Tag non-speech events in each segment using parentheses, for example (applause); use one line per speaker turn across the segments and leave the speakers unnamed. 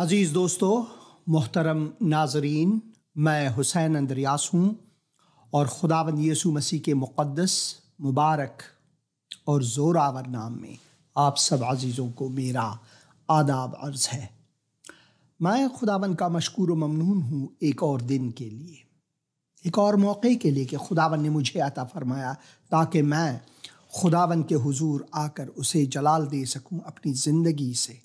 अज़ीज़ दोस्तों मोहतरम नाजरीन मैं हुसैन अंदरियास हूँ और खुदावंद यसु मसीह के मुक़दस मुबारक और ज़ोरावर नाम में आप सब अज़ीज़ों को मेरा आदाब अर्ज़ है मैं खुदावन का मशकूर ममनून हूँ एक और दिन के लिए एक और मौके के लिए कि खुदावन ने मुझे अता फरमाया ताकि मैं खुदावन के हुजूर आकर उसे जलाल दे सकूं अपनी ज़िंदगी से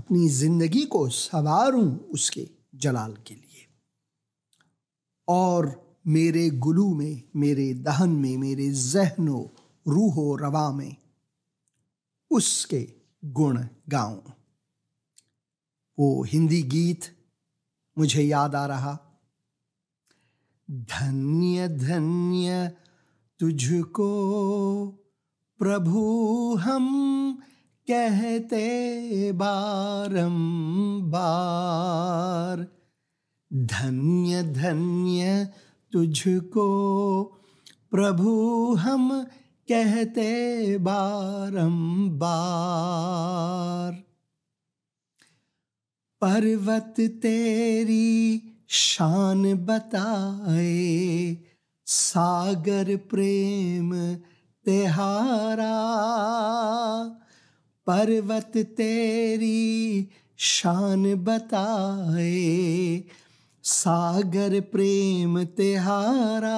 अपनी जिंदगी को संवारूं उसके जलाल के लिए और मेरे गुलू में मेरे दहन में मेरे जहनो रूहो रवा में उसके गुण गाऊं वो हिंदी गीत मुझे याद आ रहा धन्य धन्य तुझको प्रभु हम कहते बारंबार धन्य धन्य तुझको प्रभु हम कहते बारंबार पर्वत तेरी शान बताए सागर प्रेम तिहारा पर्वत तेरी शान बताए सागर प्रेम तिहारा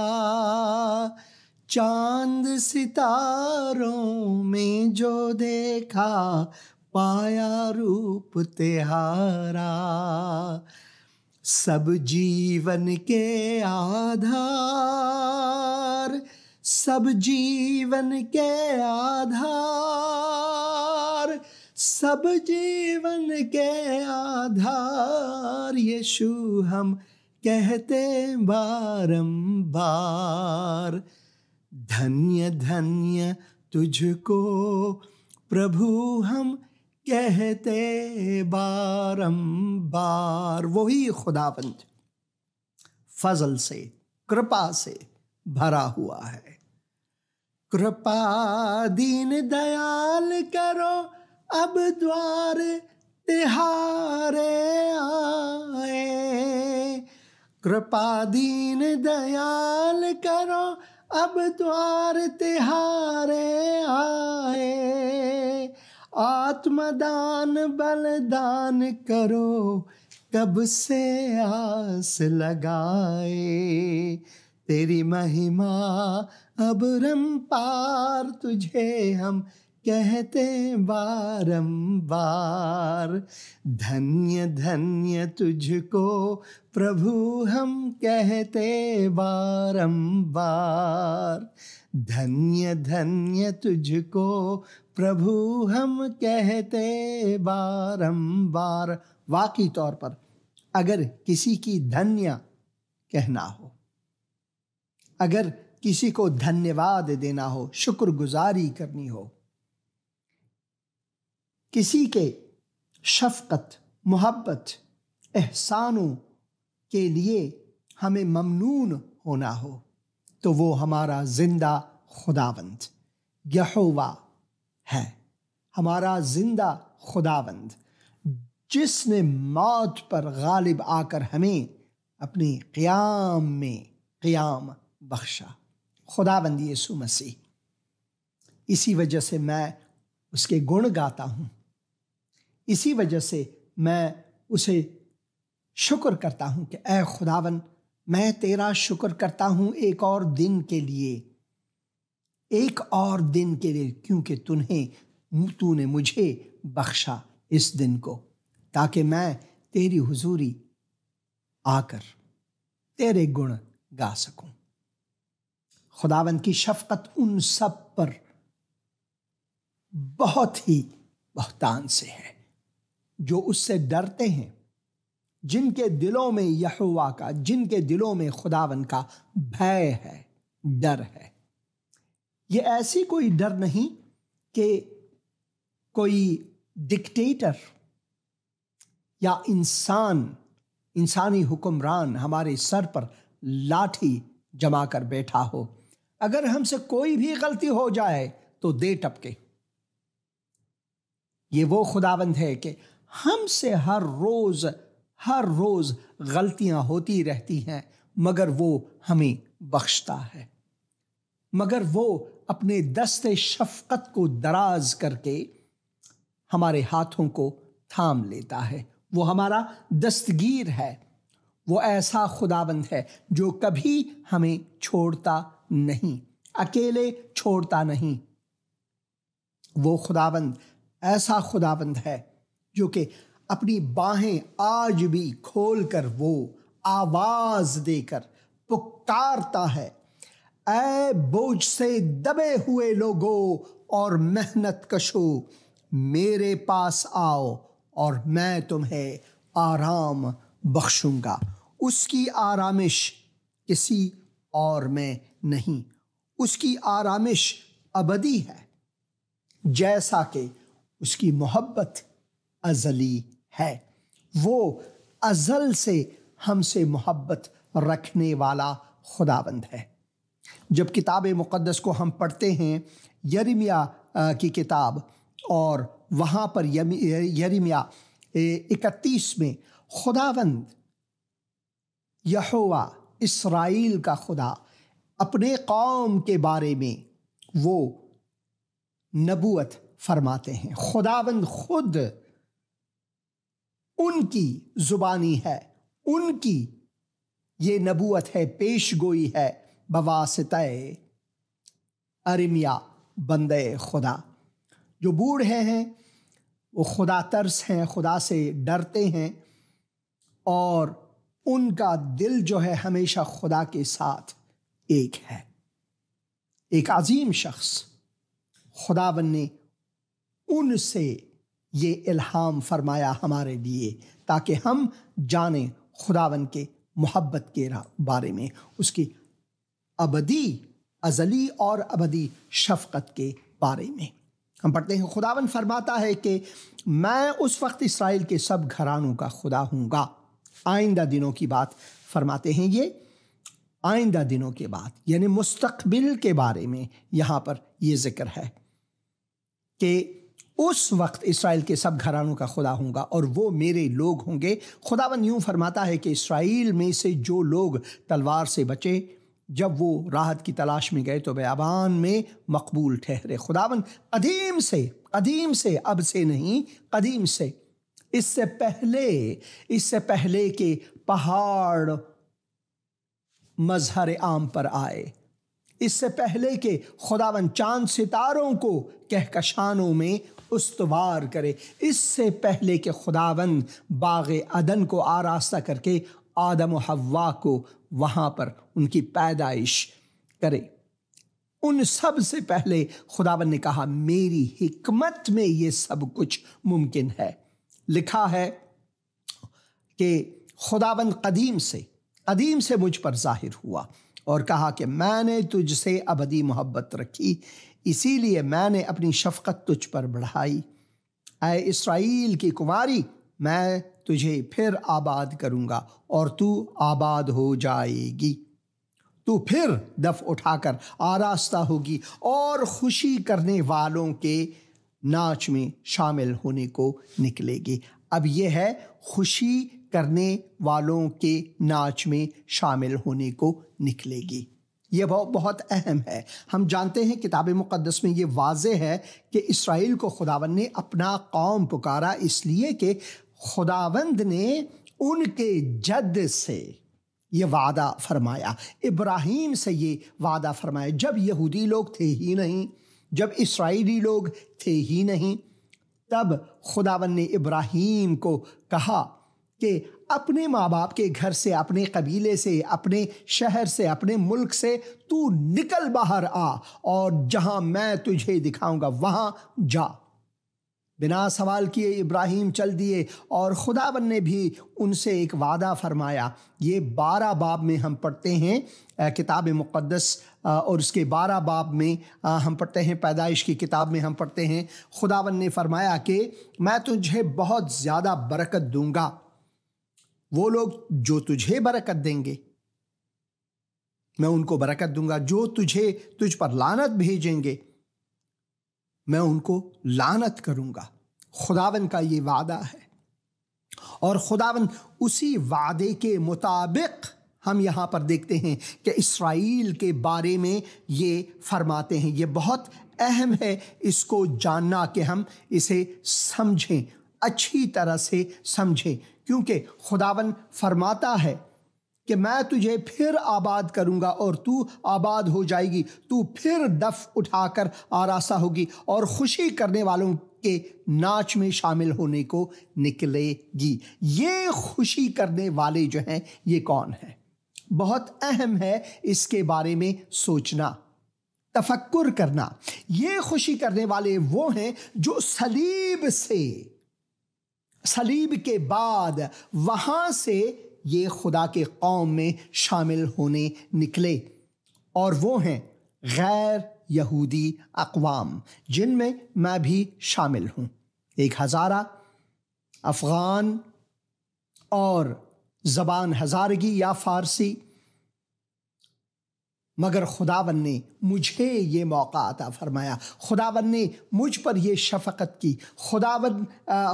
चांद सितारों में जो देखा पाया रूप तिहारा
सब जीवन के आधार
सब जीवन के आधार सब जीवन के आधार यीशु हम कहते बारंबार धन्य धन्य तुझको प्रभु हम कहते बारंबार वही खुदाबंद फजल से कृपा से भरा हुआ है कृपा दीन दयाल करो अब द्वार तिहारे आए कृपा दीन दयाल करो अब द्वार तिहारे आए आत्मदान बलदान करो कब से
आस लगाए तेरी महिमा
अबरम पार तुझे हम कहते बारंबार धन्य धन्य तुझको प्रभु हम कहते बारंबार धन्य धन्य तुझको प्रभु हम कहते बारंबार वाकई तौर पर अगर किसी की धन्य कहना हो अगर किसी को धन्यवाद देना हो शुक्रगुजारी करनी हो किसी के शफकत मोहब्बत एहसानों के लिए हमें ममनून होना हो तो वो हमारा जिंदा खुदावंद यहोवा है हमारा जिंदा खुदावंद जिसने मौत पर गालिब आकर हमें अपने क्याम में क़्याम बख्शा खुदाबंद यीशु मसीह इसी वजह से मैं उसके गुण गाता हूँ इसी वजह से मैं उसे शुक्र करता हूँ कि ए खुदावन मैं तेरा शुक्र करता हूँ एक और दिन के लिए एक और दिन के लिए क्योंकि तुम्हें तूने मुझे बख्शा इस दिन को ताकि मैं तेरी हुजूरी आकर तेरे गुण गा सकूँ खुदावंद की शफकत उन सब पर बहुत ही बहतान से है जो उससे डरते हैं जिनके दिलों में यहुआ का जिनके दिलों में खुदावन का भय है डर है ये ऐसी कोई डर नहीं कि कोई डिक्टेटर या इंसान इंसानी हुक्मरान हमारे सर पर लाठी जमा कर बैठा हो अगर हमसे कोई भी गलती हो जाए तो दे टपके ये वो खुदाबंद है कि हमसे हर रोज हर रोज गलतियां होती रहती हैं मगर वो हमें बख्शता है मगर वो अपने दस्त शफकत को दराज करके हमारे हाथों को थाम लेता है वो हमारा दस्तगीर है वो ऐसा खुदाबंद है जो कभी हमें छोड़ता नहीं अकेले छोड़ता नहीं वो खुदाबंद ऐसा खुदाबंद है जो कि अपनी बाहें आज भी खोल कर वो आवाज देकर पुकारता है ऐ बोझ से दबे हुए लोगों और मेहनत कशो मेरे पास आओ और मैं तुम्हें आराम बख्शूंगा उसकी आरामिश किसी और में नहीं उसकी आरामिश अबदी है जैसा कि उसकी मोहब्बत अजली है वो अजल से हमसे मोहब्बत रखने वाला खुदाबंद है जब किताब मुक़दस को हम पढ़ते हैं यरिमिया की किताब और वहाँ पर यरिमिया इकतीस में खुदाबंद यहोवा इसराइल का खुदा अपने कौम के बारे में वो नबूत फरमाते हैं खुदाबंद खुद उनकी ज़ुबानी है उनकी ये नबूत है पेश गोई है बवासत अरमिया बंद खुदा जो बूढ़े हैं वो खुदा तर्स हैं खुदा से डरते हैं और उनका दिल जो है हमेशा खुदा के साथ एक है एक अजीम शख्स खुदावन ने उनसे ये इल्हाम फरमाया हमारे लिए ताकि हम जाने खुदावन के मोहब्बत के बारे में उसकी अबदी अजली और अबदी शफकत के बारे में हम पढ़ते हैं खुदावन फरमाता है कि मैं उस वक्त इसराइल के सब घरानों का खुदा हूँगा आइंदा दिनों की बात फरमाते हैं ये आइंदा दिनों के बाद यानी मुस्तकबिल के बारे में यहाँ पर ये जिक्र है कि उस वक्त इसराइल के सब घरानों का खुदा होगा और वो मेरे लोग होंगे खुदावन यूं फरमाता है कि इसराइल में से जो लोग तलवार से बचे जब वो राहत की तलाश में गए तो बयाबान में मकबूल ठहरे खुदावन कदीम से कदीम से अब से नहीं कदीम से इससे पहले इससे पहले के पहाड़ मजहर आम पर आए इससे पहले कि खुदावन चांद सितारों को कहकशानों में उस्तवार करे इससे पहले कि खुदावन बाग अदन को आरास्ता करके आदम हव्वा को वहाँ पर उनकी पैदाइश करे उन सब से पहले खुदावन ने कहा मेरी हिकमत में ये सब कुछ मुमकिन है लिखा है कि खुदावन कदीम से अदीम से मुझ पर जाहिर हुआ और कहा कि मैंने तुझसे अबदी मोहब्बत रखी इसीलिए मैंने अपनी शफकत तुझ पर बढ़ाई आए इसराइल की कुमारी मैं तुझे फिर आबाद करूंगा और तू आबाद हो जाएगी तू फिर दफ उठाकर आरास्ता होगी और खुशी करने वालों के नाच में शामिल होने को निकलेगी अब यह है खुशी करने वालों के नाच में शामिल होने को निकलेगी यह बहुत बहुत अहम है हम जानते हैं किताब मुक़दस में ये वाज है कि इसराइल को खुदावंद ने अपना कौम पुकारा इसलिए कि खुदावंद ने उनके जद से ये वादा फरमाया इब्राहिम से ये वादा फरमाया जब यहूदी लोग थे ही नहीं जब इसराइली लोग थे ही नहीं तब खुदावन ने इब्राहिम को कहा कि अपने माँ बाप के घर से अपने कबीले से अपने शहर से अपने मुल्क से तू निकल बाहर आ और जहाँ मैं तुझे दिखाऊंगा वहाँ जा बिना सवाल किए इब्राहिम चल दिए और बन ने भी उनसे एक वादा फरमाया ये बारह बाब में हम पढ़ते हैं किताब मुक़दस और उसके बारह बाब में हम पढ़ते हैं पैदाइश की किताब में हम पढ़ते हैं बन ने फरमाया कि मैं तुझे बहुत ज़्यादा बरकत दूंगा वो लोग जो तुझे बरकत देंगे मैं उनको बरकत दूंगा जो तुझे तुझ पर लानत भेजेंगे मैं उनको लानत करूंगा खुदावन का ये वादा है और खुदावन उसी वादे के मुताबिक हम यहां पर देखते हैं कि इसराइल के बारे में ये फरमाते हैं ये बहुत अहम है इसको जानना कि हम इसे समझें अच्छी तरह से समझें क्योंकि खुदावन फरमाता है कि मैं तुझे फिर आबाद करूंगा और तू आबाद हो जाएगी तू फिर दफ उठाकर आरासा होगी और खुशी करने वालों के नाच में शामिल होने को निकलेगी ये खुशी करने वाले जो हैं ये कौन है बहुत अहम है इसके बारे में सोचना तफक्कुर करना ये खुशी करने वाले वो हैं जो सलीब से सलीब के बाद वहाँ से ये खुदा के कौम में शामिल होने निकले और वो हैं गैर यहूदी अकवाम जिनमें मैं भी शामिल हूँ एक हज़ारा अफ़गान और ज़बान हज़ारगी या फ़ारसी मगर खुदावन ने मुझे ये मौका अता फरमाया खुदावन ने मुझ पर यह शफकत की खुदावन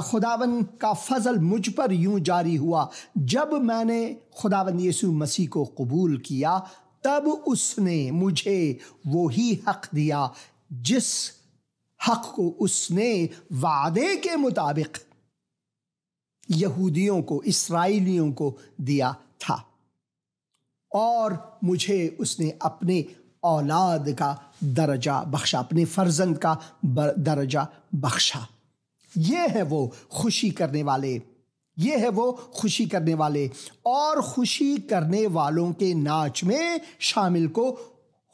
खुदावन का फजल मुझ पर यूं जारी हुआ जब मैंने खुदावन यीशु मसीह को कबूल किया तब उसने मुझे वही हक दिया जिस हक को उसने वादे के मुताबिक यहूदियों को इसराइलियों को दिया था और मुझे उसने अपने औलाद का दर्जा बख्शा अपने फर्जंद का दर्जा बख्शा ये है वो खुशी करने वाले ये है वो खुशी करने वाले और खुशी करने वालों के नाच में शामिल को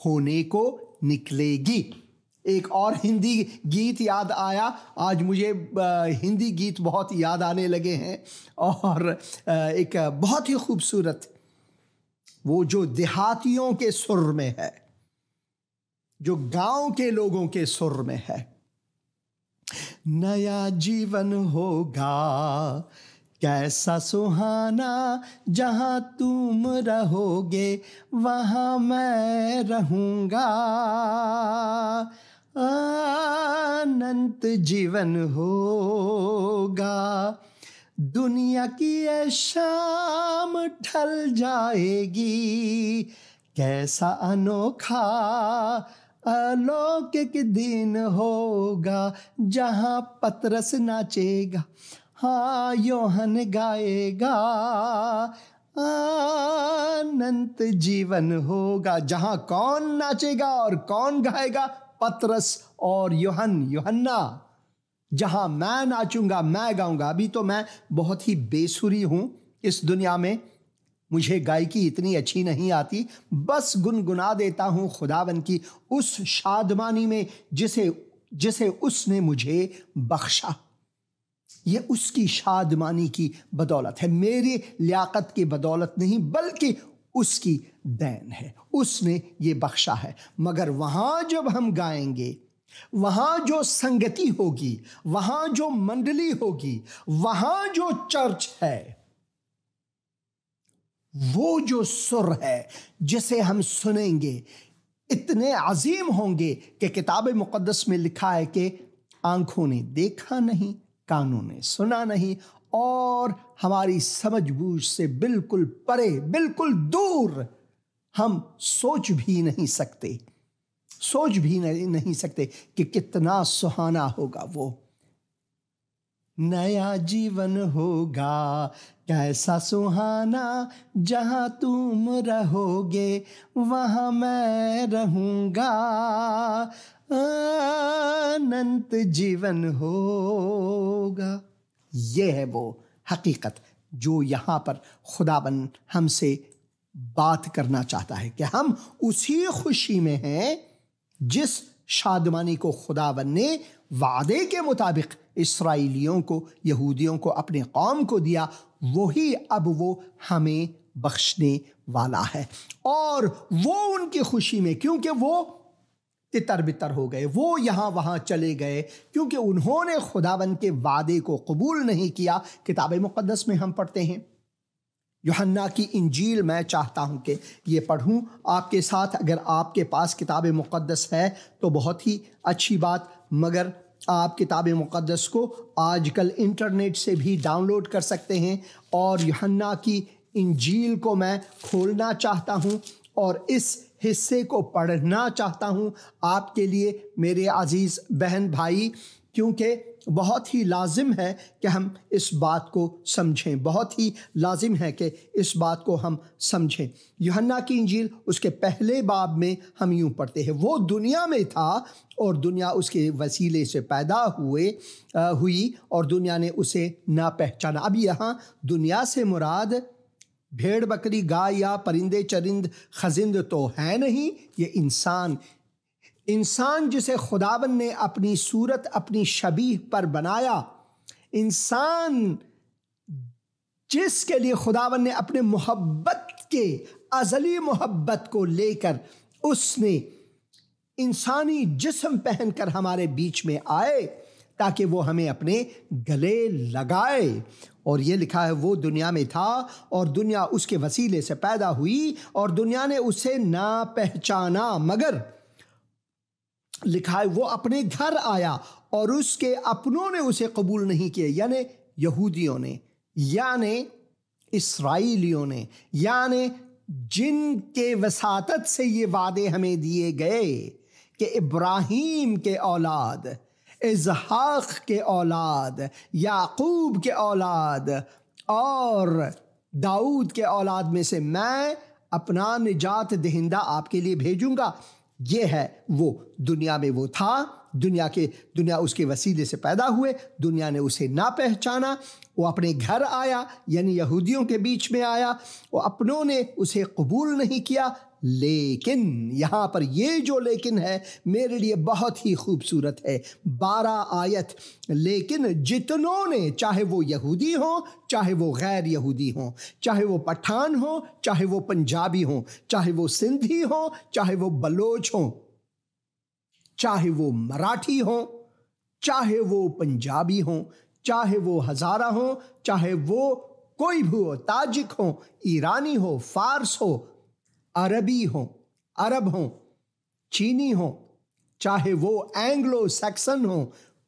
होने को निकलेगी एक और हिंदी गीत याद आया आज मुझे हिंदी गीत बहुत याद आने लगे हैं और एक बहुत ही खूबसूरत वो जो देहातियों के सुर में है जो गांव के लोगों के सुर में है नया जीवन होगा कैसा सुहाना जहां तुम रहोगे वहां मैं रहूंगा अनंत जीवन होगा दुनिया की ये शाम ढल जाएगी कैसा अनोखा अलौकिक दिन होगा जहाँ पतरस नाचेगा हाँ योहन गाएगा अनंत जीवन होगा जहाँ कौन नाचेगा और कौन गाएगा पतरस और योहन योहन्ना जहां मैं नाचूंगा मैं गाऊंगा अभी तो मैं बहुत ही बेसुरी हूं इस दुनिया में मुझे गायकी इतनी अच्छी नहीं आती बस गुनगुना देता हूं खुदावन की उस शादमानी में जिसे जिसे उसने मुझे बख्शा ये उसकी शादमानी की बदौलत है मेरी लियाकत की बदौलत नहीं बल्कि उसकी देन है उसने ये बख्शा है मगर वहाँ जब हम गाएंगे वहाँ जो संगति होगी वहाँ जो मंडली होगी वहाँ जो चर्च है वो जो सुर है जिसे हम सुनेंगे इतने अजीम होंगे कि किताब मुकदस में लिखा है कि आंखों ने देखा नहीं कानों ने सुना नहीं और हमारी समझ बूझ से बिल्कुल परे बिल्कुल दूर हम सोच भी नहीं सकते सोच भी नहीं सकते कि कितना सुहाना होगा वो नया जीवन होगा कैसा सुहाना जहां तुम रहोगे वहां मैं रहूंगा अनंत जीवन होगा ये है वो हकीकत जो यहां पर खुदाबन हमसे बात करना चाहता है कि हम उसी खुशी में हैं जिस शादमानी को खुदावन ने वादे के मुताबिक इसराइलियों को यहूदियों को अपने कौम को दिया वही अब वो हमें बख्शने वाला है और वो उनकी खुशी में क्योंकि वो तितर बितर हो गए वो यहाँ वहाँ चले गए क्योंकि उन्होंने खुदावन के वादे को कबूल नहीं किया किताब मुक़दस में हम पढ़ते हैं योहन्ना की इंजील मैं चाहता हूं कि ये पढ़ूं आपके साथ अगर आपके पास किताब मुक़दस है तो बहुत ही अच्छी बात मगर आप किताब मुक़दस को आजकल इंटरनेट से भी डाउनलोड कर सकते हैं और योहन्ना की इंजील को मैं खोलना चाहता हूं और इस हिस्से को पढ़ना चाहता हूं आपके लिए मेरे अज़ीज़ बहन भाई क्योंकि बहुत ही लाजिम है कि हम इस बात को समझें बहुत ही लाजिम है कि इस बात को हम समझें यूहन्ना की इंजील उसके पहले बाब में हम यूँ पढ़ते हैं वो दुनिया में था और दुनिया उसके वसीले से पैदा हुए आ, हुई और दुनिया ने उसे ना पहचाना अब यहाँ दुनिया से मुराद भेड़ बकरी गाय या परिंदे चरिंद खजिंद तो है नहीं ये इंसान इंसान जिसे खुदावन ने अपनी सूरत अपनी शबीह पर बनाया इंसान जिसके लिए खुदावन ने अपने मोहब्बत के अजली मोहब्बत को लेकर उसने इंसानी जिसम पहनकर हमारे बीच में आए ताकि वो हमें अपने गले लगाए और ये लिखा है वो दुनिया में था और दुनिया उसके वसीले से पैदा हुई और दुनिया ने उसे ना पहचाना मगर लिखा है वो अपने घर आया और उसके अपनों ने उसे कबूल नहीं किया यानी यहूदियों ने यानि इसराइलियों ने यानि जिनके वसात से ये वादे हमें दिए गए कि इब्राहिम के औलाद इजहाक के औलाद याकूब के औलाद और दाऊद के औलाद में से मैं अपना निजात दहिंदा आपके लिए भेजूंगा ये है वो दुनिया में वो था दुनिया के दुनिया उसके वसीले से पैदा हुए दुनिया ने उसे ना पहचाना वो अपने घर आया यानी यहूदियों के बीच में आया वो अपनों ने उसे कबूल नहीं किया लेकिन यहाँ पर ये जो लेकिन है मेरे लिए बहुत ही खूबसूरत है बारह आयत लेकिन जितनों ने चाहे वो यहूदी हो चाहे वो गैर यहूदी हो चाहे वो पठान हो चाहे वो पंजाबी हो चाहे वो सिंधी हो चाहे वो बलोच हो चाहे वो मराठी हो चाहे वो पंजाबी हो चाहे वो हज़ारा हो चाहे वो कोई भी हो ताजिक हो ईरानी हो फारस हो अरबी हों अरब हों चीनी हों चाहे वो एंग्लो सैक्सन हों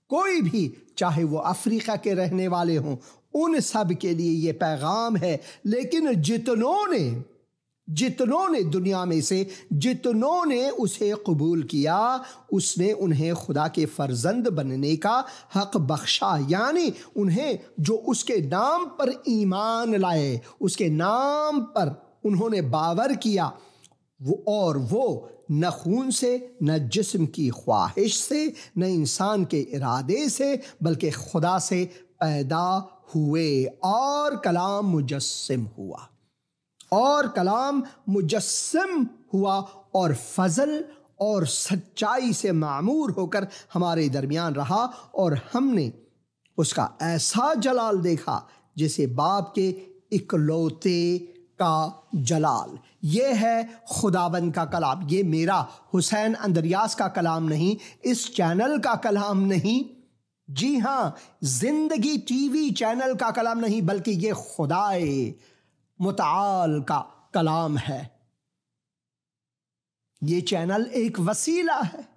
कोई भी चाहे वो अफ्रीका के रहने वाले हों उन सब के लिए ये पैगाम है लेकिन जितनों ने जितनों ने दुनिया में से जितनों ने उसे कबूल किया उसने उन्हें खुदा के फर्जंद बनने का हक बख्शा यानी उन्हें जो उसके नाम पर ईमान लाए उसके नाम पर उन्होंने बावर किया वो और वो न खून से न जिस्म की ख्वाहिश से न इंसान के इरादे से बल्कि खुदा से पैदा हुए और कलाम मुजस्म हुआ और कलाम मुजस्म हुआ और फजल और सच्चाई से मामूर होकर हमारे दरमियान रहा और हमने उसका ऐसा जलाल देखा जिसे बाप के इकलौते का जलाल ये है खुदावन का कलाम ये मेरा हुसैन अंदरियास का कलाम नहीं इस चैनल का कलाम नहीं जी हाँ जिंदगी टीवी चैनल का कलाम नहीं बल्कि ये खुदाए मुताल का कलाम है ये चैनल एक वसीला है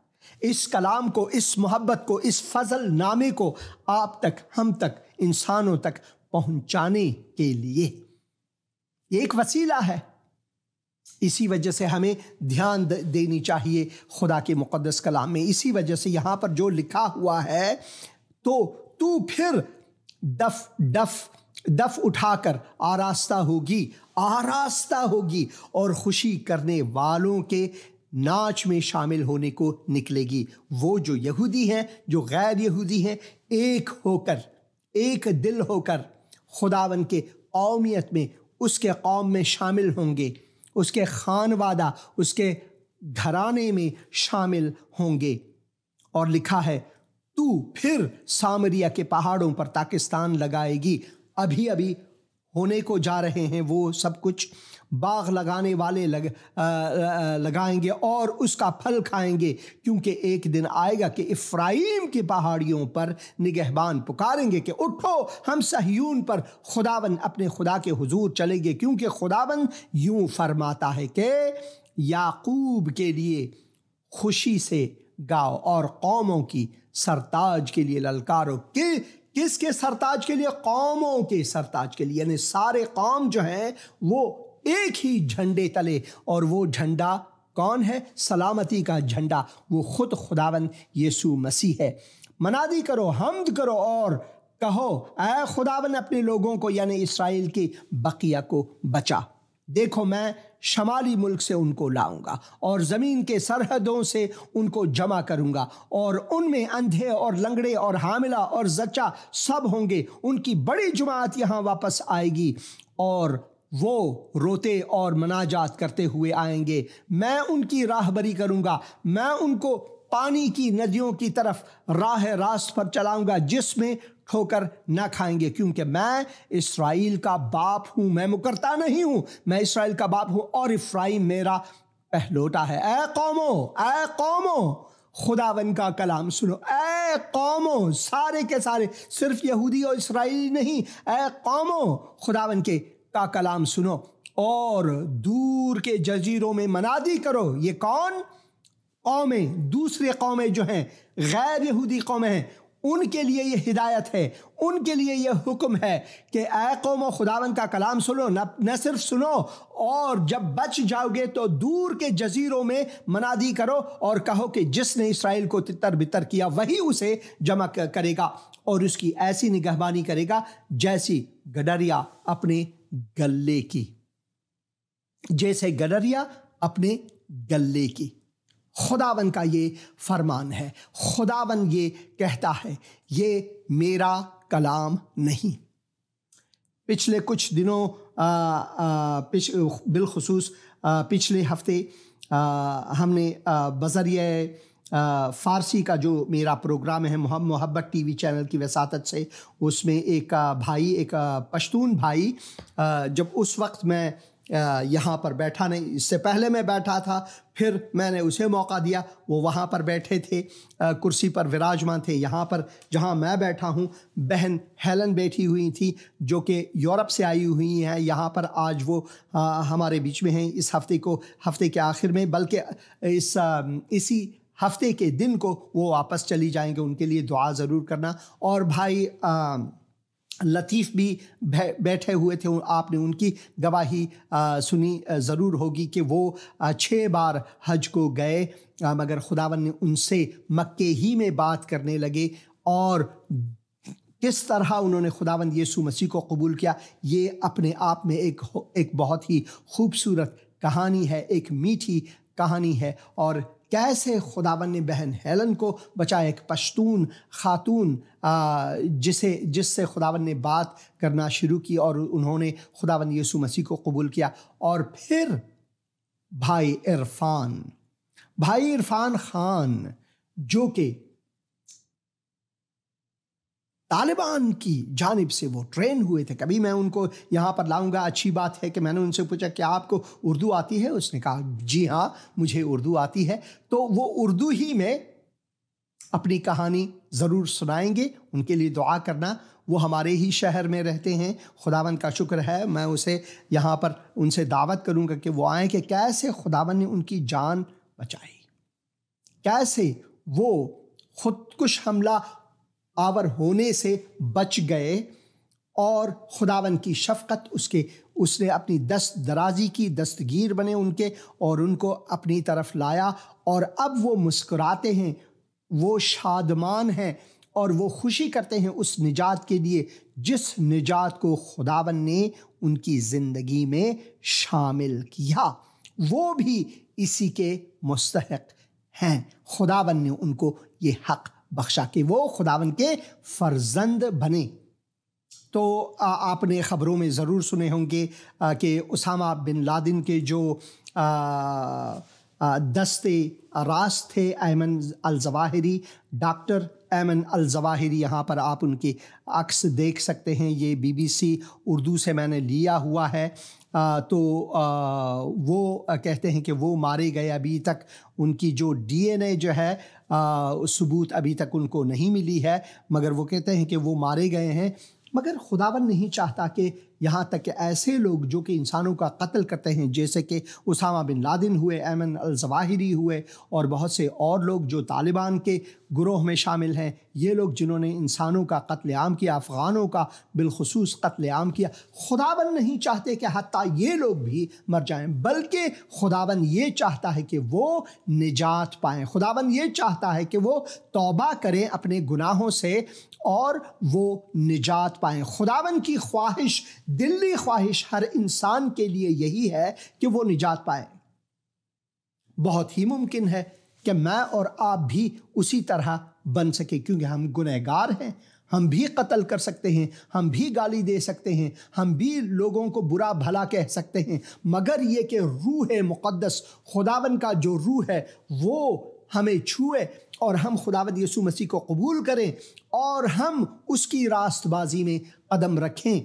इस कलाम को इस मोहब्बत को इस फजल नामे को आप तक हम तक इंसानों तक पहुंचाने के लिए ये एक वसीला है इसी वजह से हमें ध्यान देनी चाहिए खुदा के मुकदस कलाम में इसी वजह से यहाँ पर जो लिखा हुआ है तो तू फिर दफ दफ दफ उठाकर आरास्ता होगी आरास्ता होगी और खुशी करने वालों के नाच में शामिल होने को निकलेगी वो जो यहूदी हैं जो गैर यहूदी हैं एक होकर एक दिल होकर खुदावन के औमियत में उसके कौम में शामिल होंगे उसके खान वादा उसके घराने में शामिल होंगे और लिखा है तू फिर सामरिया के पहाड़ों पर पाकिस्तान लगाएगी अभी अभी होने को जा रहे हैं वो सब कुछ बाग लगाने वाले लग, आ, लगाएंगे और उसका फल खाएंगे क्योंकि एक दिन आएगा कि इफ्राइम की पहाड़ियों पर निगहबान पुकारेंगे कि उठो हम सहयून पर खुदावन अपने खुदा के हुजूर चलेंगे क्योंकि खुदावन यूं फरमाता है कि याकूब के लिए खुशी से गाओ और कौमों की सरताज के लिए ललकारो कि किसके सरताज के लिए कौमों के सरताज के लिए यानी सारे कौम जो हैं वो एक ही झंडे तले और वो झंडा कौन है सलामती का झंडा वो खुद खुदावन यीशु मसीह है मनादी करो हमद करो और कहो ए खुदावन अपने लोगों को यानी इसराइल की बकिया को बचा देखो मैं शमाली मुल्क से उनको लाऊंगा और ज़मीन के सरहदों से उनको जमा करूंगा और उनमें अंधे और लंगड़े और हामिला और जच्चा सब होंगे उनकी बड़ी जमात यहाँ वापस आएगी और वो रोते और मनाजात करते हुए आएंगे मैं उनकी राहबरी करूंगा मैं उनको पानी की नदियों की तरफ राह रास्त पर चलाऊंगा जिसमें ठोकर ना खाएंगे क्योंकि मैं इसराइल का बाप हूं मैं मुकरता नहीं हूं मैं इसराइल का बाप हूं और इफ्राइम मेरा पहलोटा है ए कौमो ए कौमो खुदावन का कलाम सुनो ए कौमो सारे के सारे सिर्फ यहूदी और इसराइली नहीं ए कौमो खुदावन के का कलाम सुनो और दूर के जजीरों में मनादी करो ये कौन कौमें दूसरे कौमें जो हैं गैर यहूदी कौमें हैं उनके लिए ये हिदायत है उनके लिए ये हुक्म है कि ए कौम खुदावन का कलाम सुनो न न सिर्फ सुनो और जब बच जाओगे तो दूर के जजीरों में मनादी करो और कहो कि जिसने इसराइल को तितर बितर किया वही उसे जमा करेगा और उसकी ऐसी निगहबानी करेगा जैसी गडरिया अपने गले की जैसे गडरिया अपने गले की खुदावन का ये फरमान है खुदावन ये कहता है ये मेरा कलाम नहीं पिछले कुछ दिनों पिछ बिलखसूस पिछले हफ्ते आ, हमने बजरिया फ़ारसी का जो मेरा प्रोग्राम है मोहब्बत टीवी चैनल की वसात से उसमें एक भाई एक पश्तून भाई जब उस वक्त मैं यहाँ पर बैठा नहीं इससे पहले मैं बैठा था फिर मैंने उसे मौका दिया वो वहाँ पर बैठे थे कुर्सी पर विराजमान थे यहाँ पर जहाँ मैं बैठा हूँ बहन हेलन बैठी हुई थी जो कि यूरोप से आई हुई हैं यहाँ पर आज वो हमारे बीच में हैं इस हफ्ते को हफ्ते के आखिर में बल्कि इस इसी हफ्ते के दिन को वो वापस चली जाएंगे उनके लिए दुआ ज़रूर करना और भाई आ, लतीफ़ भी बैठे हुए थे आपने उनकी गवाही सुनी ज़रूर होगी कि वो छः बार हज को गए मगर खुदावन ने उनसे मक्के ही में बात करने लगे और किस तरह उन्होंने खुदावंद यीशु मसीह को कबूल किया ये अपने आप में एक एक बहुत ही खूबसूरत कहानी है एक मीठी कहानी है और कैसे खुदावन ने बहन हेलन को बचाया एक पश्तून खातून जिसे जिससे खुदावन ने बात करना शुरू की और उन्होंने खुदावन यसु मसीह को कबूल किया और फिर भाई इरफान भाई इरफान खान जो कि तालिबान की जानब से वो ट्रेन हुए थे कभी मैं उनको यहाँ पर लाऊंगा अच्छी बात है कि मैंने उनसे पूछा क्या आपको उर्दू आती है उसने कहा जी हाँ मुझे उर्दू आती है तो वो उर्दू ही में अपनी कहानी ज़रूर सुनाएंगे उनके लिए दुआ करना वो हमारे ही शहर में रहते हैं खुदावन का शुक्र है मैं उसे यहाँ पर उनसे दावत करूँगा कि वो आए कि कैसे खुदावन ने उनकी जान बचाई कैसे वो खुदकुश हमला आवर होने से बच गए और खुदावन की शफकत उसके उसने अपनी दस्त दराजी की दस्तगीर बने उनके और उनको अपनी तरफ लाया और अब वो मुस्कुराते हैं वो शादमान हैं और वो खुशी करते हैं उस निजात के लिए जिस निजात को खुदावन ने उनकी ज़िंदगी में शामिल किया वो भी इसी के मुस्तक हैं खुदावन ने उनको ये हक़ बख्शा कि वो खुदावन के फर्जंद बने तो आपने ख़बरों में ज़रूर सुने होंगे कि उसामा बिन लादिन के जो दस्ते रास थे अमन अलजवाहरी डॉक्टर एमन अल यहाँ पर आप उनकी अक्स देख सकते हैं ये बीबीसी उर्दू से मैंने लिया हुआ है आ, तो आ, वो आ, कहते हैं कि वो मारे गए अभी तक उनकी जो डीएनए जो है सबूत अभी तक उनको नहीं मिली है मगर वो कहते हैं कि वो मारे गए हैं मगर खुदावन नहीं चाहता कि यहाँ तक कि ऐसे लोग जो कि इंसानों का कत्ल करते हैं जैसे कि उसामा बिन लादिन हुए एमन अलजवाहिरी हुए और बहुत से और लोग जो तालिबान के ग्रोह में शामिल हैं ये लोग जिन्होंने इंसानों का कत्लेआम किया अफ़गानों का बिलखसूस कत्लेआम किया खुदाबन नहीं चाहते कि हती ये लोग भी मर जाएं बल्कि खुदाबन ये चाहता है कि वो निजात पाएँ खुदाबन ये चाहता है कि वो तोबा करें अपने गुनाहों से और वो निजात पाएँ खुदाबन की ख्वाहिश दिल्ली ख्वाहिश हर इंसान के लिए यही है कि वो निजात पाए बहुत ही मुमकिन है कि मैं और आप भी उसी तरह बन सके क्योंकि हम गुनहगार हैं हम भी कत्ल कर सकते हैं हम भी गाली दे सकते हैं हम भी लोगों को बुरा भला कह सकते हैं मगर ये कि रूह है मुक़दस खुदावन का जो रूह है वो हमें छुए और हम खुदावत यसु मसीह को कबूल करें और हम उसकी रास्तबाजी में कदम रखें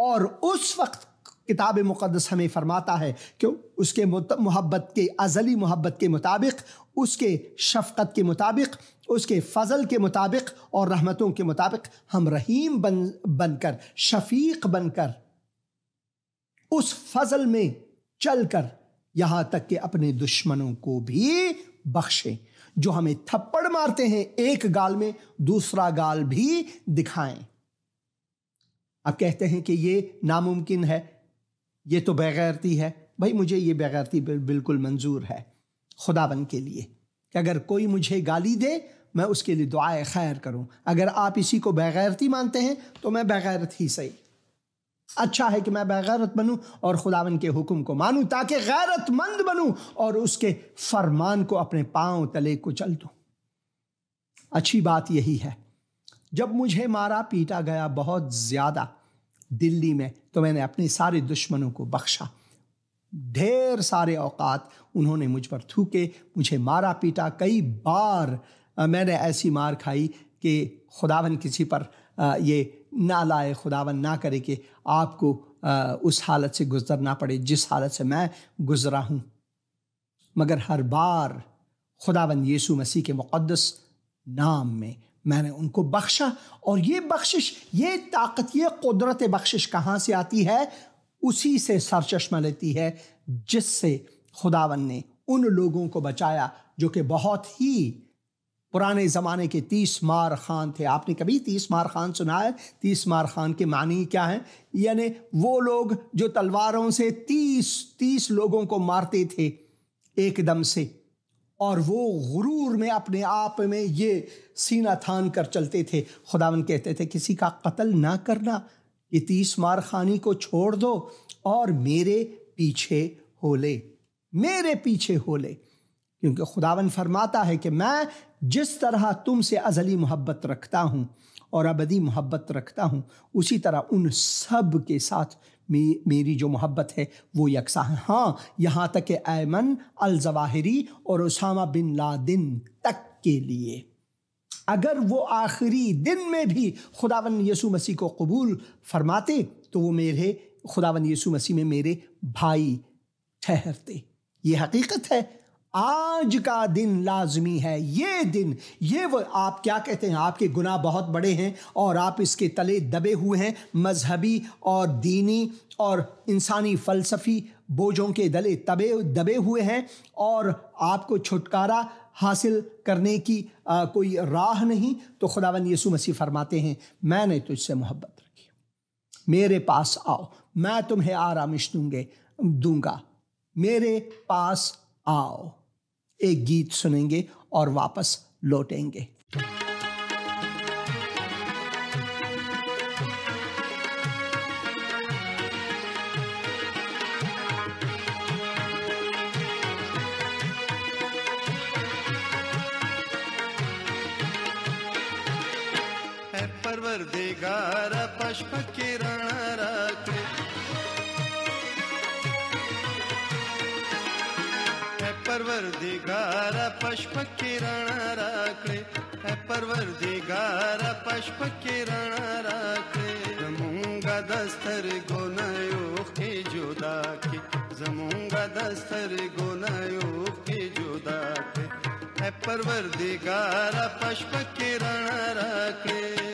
और उस वक्त किताब मुक़दस हमें फरमाता है कि उसके मोहब्बत के अजली मोहब्बत के मुताबिक उसके शफकत के मुताबिक उसके फजल के मुताबिक और रहमतों के मुताबिक हम रहीम बन बनकर शफीक बनकर उस फजल में चलकर यहाँ तक कि अपने दुश्मनों को भी बख्शें जो हमें थप्पड़ मारते हैं एक गाल में दूसरा गाल भी दिखाएं आप कहते हैं कि ये नामुमकिन है ये तो बेगैरती है भाई मुझे ये बेगैरती बिल्कुल मंजूर है खुदाबंद के लिए कि अगर कोई मुझे गाली दे मैं उसके लिए दुआ खैर करूं अगर आप इसी को बेगैरती मानते हैं तो मैं बेगैरत ही सही अच्छा है कि मैं बेगैरत बनूं और खुदावन के हुक्म को मानूं ताकि गैरतमंद बनूं और उसके फरमान को अपने पांव तले कुचल दूं अच्छी बात यही है जब मुझे मारा पीटा गया बहुत ज़्यादा दिल्ली में तो मैंने अपने सारे दुश्मनों को बख्शा ढेर सारे औकात उन्होंने मुझ पर थूके मुझे मारा पीटा कई बार मैंने ऐसी मार खाई कि खुदावन किसी पर ये ना लाए खुदावन ना करे कि आपको उस हालत से गुजरना पड़े जिस हालत से मैं गुजरा हूँ मगर हर बार खुदावन यीशु मसीह के मुक़दस नाम में मैंने उनको बख्शा और ये बख्शिश ये ताकत ये कुदरत बख्शिश कहाँ से आती है उसी से सरचश्मा लेती है जिससे खुदावन ने उन लोगों को बचाया जो कि बहुत ही पुराने ज़माने के तीस मार खान थे आपने कभी तीस मार खान सुना है तीस मार खान के मानी क्या हैं यानी वो लोग जो तलवारों से तीस तीस लोगों को मारते थे एकदम से और वो गुरूर में अपने आप में ये सीना थान कर चलते थे खुदावन कहते थे किसी का कत्ल ना करना ये तीस मार खानी को छोड़ दो और मेरे पीछे हो ले मेरे पीछे हो ले क्योंकि खुदावन फरमाता है कि मैं जिस तरह तुमसे अजली मोहब्बत रखता हूँ और अबदी मोहब्बत रखता हूँ उसी तरह उन सब के साथ मे मेरी जो मोहब्बत है वो यकसा है हाँ यहाँ तक के ऐमन अलजवाहरी और उसामा बिन लादिन तक के लिए अगर वो आखिरी दिन में भी खुदावन यसु मसीह को कबूल फरमाते तो वो मेरे खुदावन यसु मसीह में मेरे भाई ठहरते ये हकीकत है आज का दिन लाजमी है ये दिन ये वो आप क्या कहते हैं आपके गुनाह बहुत बड़े हैं और आप इसके तले दबे हुए हैं मजहबी और दीनी और इंसानी फ़लसफ़ी बोझों के दले तबे दबे हुए हैं और आपको छुटकारा हासिल करने की आ, कोई राह नहीं तो खुदावन यसु मसीह फरमाते हैं मैंने तुझसे मोहब्बत रखी मेरे पास आओ मैं तुम्हें आरामिश दूंगे दूंगा मेरे पास आओ एक गीत सुनेंगे और वापस लौटेंगे
پروردگار پشپک رڼا راکړې اے پروردگار پشپک رڼا راکړې زمونږه دستر ګنایو کې جدا کې زمونږه دستر ګنایو کې جدا کې اے پروردگار پشپک رڼا راکړې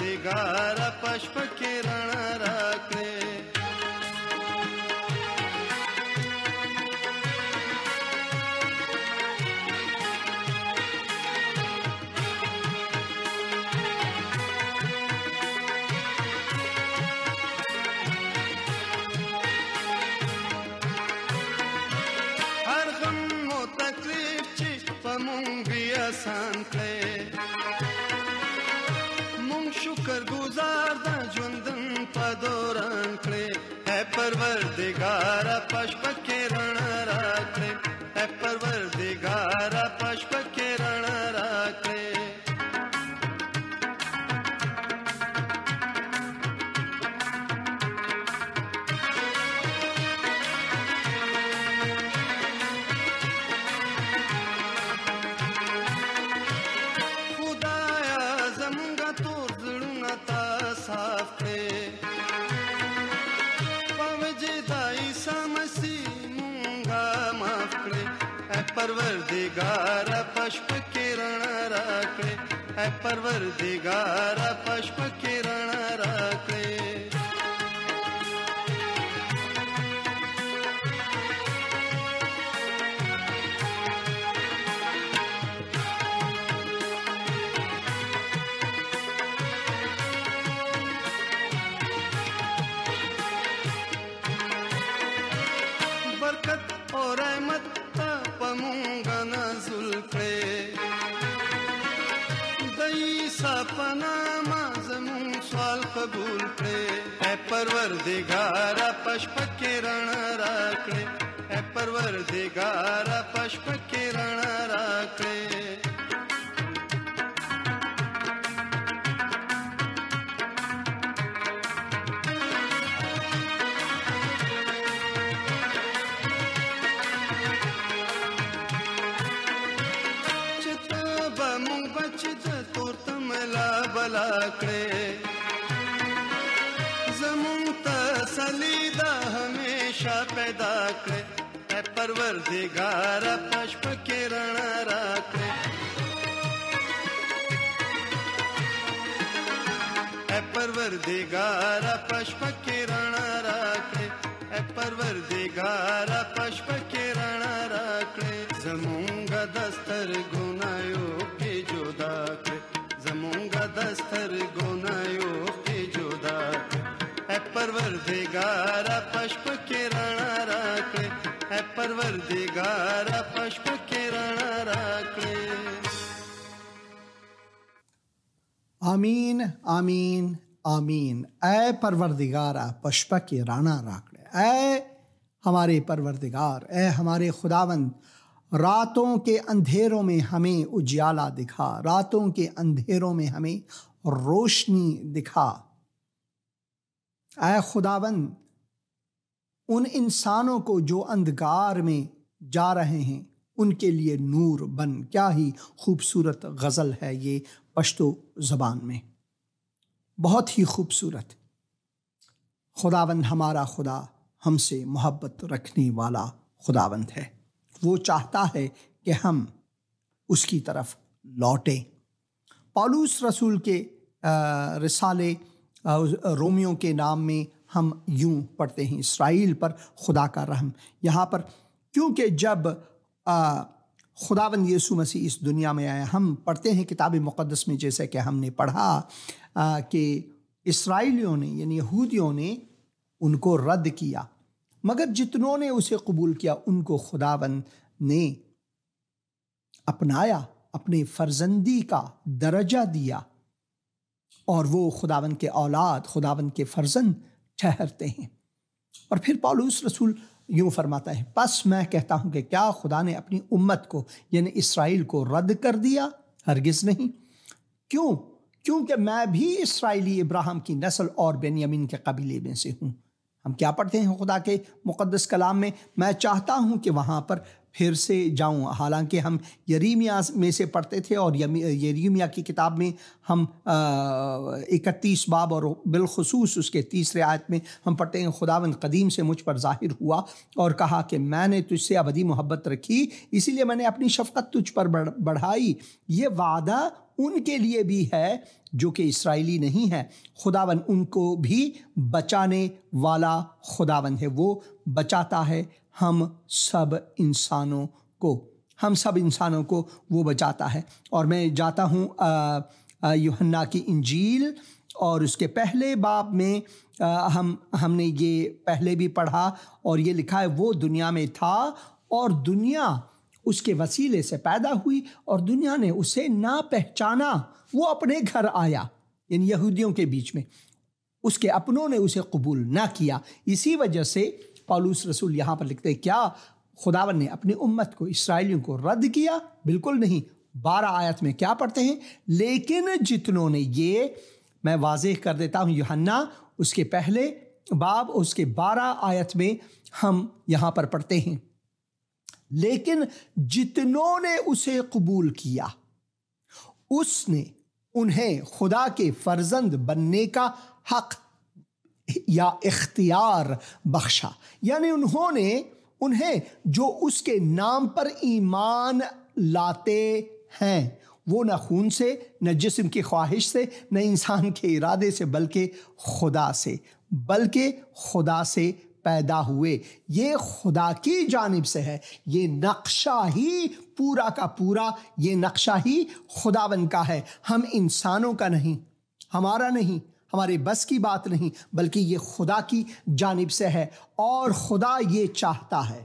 दिगार पुष्प किरण रखे हर गम तकलीफ चिप मुंग भी आसान थे परवर दिगारा पशु पक् रागारा پروردګار پښپ کې رڼا راکړې اے پروردګار پښپ کې رڼا راکړې اے پروردګار پښپ کې رڼا راکړې زمونږ دستر ګنایو کې جدا کړې زمونږ دستر ګنایو کې جدا کړې اے پروردګار پښپ کې رڼا راکړې है परवर दिगारा पुष्प के राखे
आमीन आमीन आमीन ऐ परवरदिगारा पुष्प के राणा राखड़े ऐ हमारे परवरदिगार ऐ हमारे खुदावंद रातों के अंधेरों में हमें उजाला दिखा रातों के अंधेरों में हमें रोशनी दिखा ऐ खुदावंद उन इंसानों को जो अंधकार में जा रहे हैं उनके लिए नूर बन क्या ही खूबसूरत गज़ल है ये पश्तो ज़बान में बहुत ही खूबसूरत खुदावंद हमारा खुदा हमसे मोहब्बत रखने वाला खुदावंद है वो चाहता है कि हम उसकी तरफ लौटें पालूस रसूल के रिसाले रोमियों रोमियो के नाम में हम यूं पढ़ते हैं इसराइल पर खुदा का रहम यहाँ पर क्योंकि जब खुदावन यीशु मसीह इस दुनिया में आए हम पढ़ते हैं किताब मुक़दस में जैसे कि हमने पढ़ा आ, कि इसराइलियों ने यानी यहूदियों ने उनको रद्द किया मगर जितनों ने उसे कबूल किया उनको खुदावन ने अपनाया अपने फर्जंदी का दर्जा दिया और वो खुदावन के औलाद खुदावन के फर्जंद ठहरते हैं और फिर पौलूस रसूल यूं फरमाता है बस मैं कहता हूं कि क्या खुदा ने अपनी उम्मत को यानी इसराइल को रद्द कर दिया हरगिज नहीं क्यों क्योंकि मैं भी इसराइली इब्राहिम की नस्ल और बेनियामिन के कबीले में से हूँ हम क्या पढ़ते हैं खुदा के मुक़दस कलाम में मैं चाहता हूँ कि वहाँ पर फिर से जाऊं हालांकि हम यरीमिया में से पढ़ते थे और यरीमिया की किताब में हम इकतीस बाब और बिलखसूस उसके तीसरे आयत में हम पढ़ते हैं खुदावन कदीम से मुझ पर जाहिर हुआ और कहा कि मैंने तुझसे अबदी मोहब्बत रखी इसीलिए मैंने अपनी शफकत तुझ पर बढ़ाई ये वादा उनके लिए भी है जो कि इसराइली नहीं है खुदावन उनको भी बचाने वाला खुदावन है वो बचाता है हम सब इंसानों को हम सब इंसानों को वो बचाता है और मैं जाता हूँ यूहन्ना की इंजील और उसके पहले बाब में आ, हम हमने ये पहले भी पढ़ा और ये लिखा है वो दुनिया में था और दुनिया उसके वसीले से पैदा हुई और दुनिया ने उसे ना पहचाना वो अपने घर आया इन यहूदियों के बीच में उसके अपनों ने उसे कबूल ना किया इसी वजह से पालूस रसूल यहाँ पर लिखते हैं क्या खुदावन ने अपनी उम्मत को इसराइलियों को रद्द किया बिल्कुल नहीं बारह आयत में क्या पढ़ते हैं लेकिन जितनों ने ये मैं वाज कर देता हूँ योहन्ना उसके पहले बाब उसके बारह आयत में हम यहाँ पर पढ़ते हैं लेकिन जितनों ने उसे कबूल किया उसने उन्हें खुदा के फर्जंद बनने का हक या इख्तियार बख्शा यानी उन्होंने उन्हें जो उसके नाम पर ईमान लाते हैं वो ना खून से न जिस्म की ख्वाहिश से न इंसान के इरादे से बल्कि खुदा से बल्कि खुदा से पैदा हुए ये खुदा की जानब से है ये नक्शा ही पूरा का पूरा ये नक्शा ही खुदावन का है हम इंसानों का नहीं हमारा नहीं हमारे बस की बात नहीं बल्कि ये खुदा की जानब से है और खुदा ये चाहता है